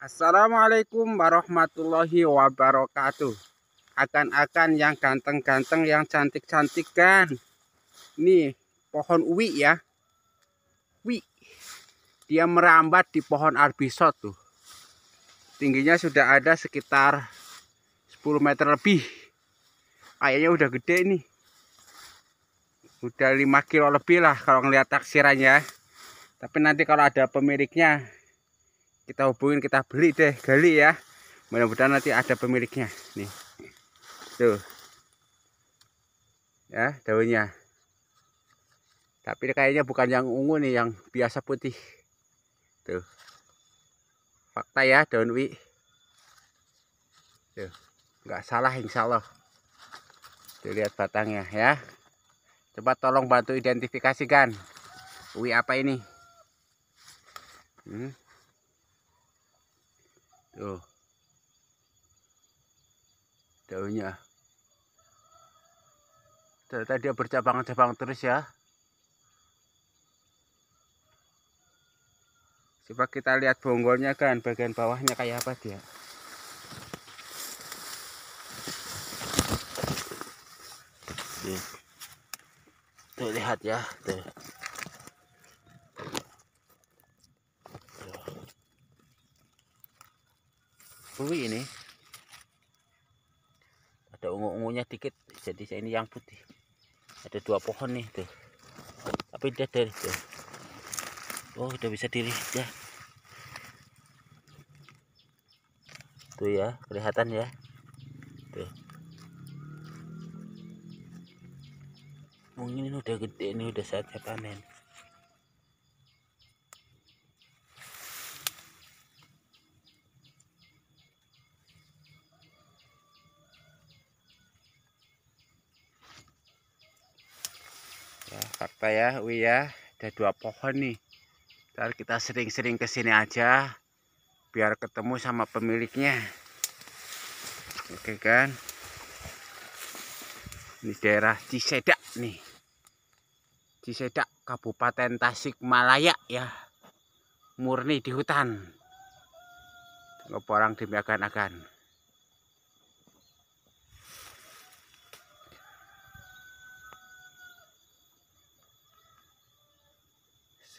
Assalamualaikum warahmatullahi wabarakatuh. Akan-akan yang ganteng-ganteng, yang cantik-cantik kan. Ini pohon uwi ya. Wi. Dia merambat di pohon arbisot tuh. Tingginya sudah ada sekitar 10 meter lebih. Kayaknya udah gede nih. Udah 5 kilo lebih lah kalau ngelihat taksirannya. Tapi nanti kalau ada pemiliknya kita hubungin kita beli deh gali ya mudah-mudahan nanti ada pemiliknya nih tuh ya daunnya tapi kayaknya bukan yang ungu nih yang biasa putih tuh fakta ya daun wi tuh nggak salah insya Allah tuh lihat batangnya ya coba tolong bantu identifikasikan wi apa ini hmm tuh oh. daunnya ternyata dia bercabang-cabang terus ya coba kita lihat bonggolnya kan bagian bawahnya kayak apa dia tuh lihat ya tuh bui ini ada ungu-ungunya dikit jadi saya ini yang putih ada dua pohon nih tuh tapi dia dari tuh oh udah bisa diri ya tuh ya kelihatan ya tuh mungkin ini udah gede ini udah saatnya panen fakta ya Wi ya ada dua pohon nih ntar kita sering-sering ke sini aja biar ketemu sama pemiliknya oke kan ini daerah Cisedak nih Cisedak Kabupaten Tasikmalaya ya murni di hutan ngeporang orang demi akan-akan